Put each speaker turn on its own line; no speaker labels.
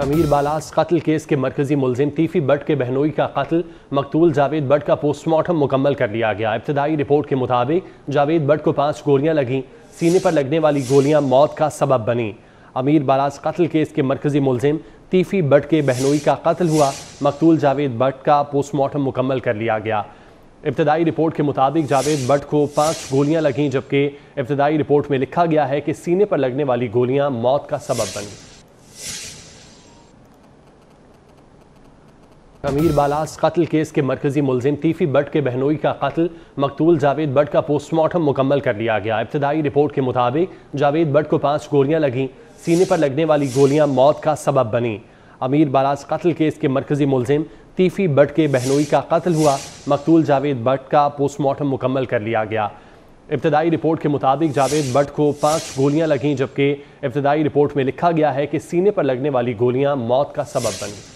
अमीर बालास कत्ल केस के मरकजी मुलजिम तीफी बट के बहनोई का कत्ल मकतूल जावेद बट का पोस्टमार्टम मुकम्मल कर लिया गया इब्तदाई रिपोर्ट के मुताबिक जावेद बट को पाँच गोलियां लगीं सीने पर लगने वाली गोलियां मौत का सबब बनी अमीर बालास कत्ल केस के मरकजी मुलजिम तीफी बट के बहनोई का कत्ल हुआ मकतूल जावेद बट का पोस्टमार्टम मुकम्मल कर लिया गया इब्तदाई रिपोर्ट के मुताबिक जावेद बट को पाँच गोलियाँ लगें जबकि इब्तदाई रिपोर्ट में लिखा गया है कि सीने पर लगने वाली गोलियाँ मौत का सबब बनी अमीर बालास कत्ल केस के मरकजी मुलजिम तीफी बट के बहनोई का कत्ल मकतूल जावेद बट का पोस्टमार्टम मुकम्मल कर लिया गया इब्तदाई रिपोर्ट के मुताबिक जावेद बट को पाँच गोलियां लगीं सीने पर लगने वाली गोलियां मौत का सबब बनी अमीर बालास कत्ल केस के मरकजी मुलजिम तीफी बट के बहनोई का कत्ल हुआ मकतूल जावेद बट का पोस्टमार्टम मुकम्मल कर लिया गया इब्तदाई रिपोर्ट के मुताबिक जावेद बट को पाँच गोलियाँ लगीं जबकि इब्तदाई रिपोर्ट में लिखा गया है कि सीने पर लगने वाली गोलियाँ मौत का सबब बनी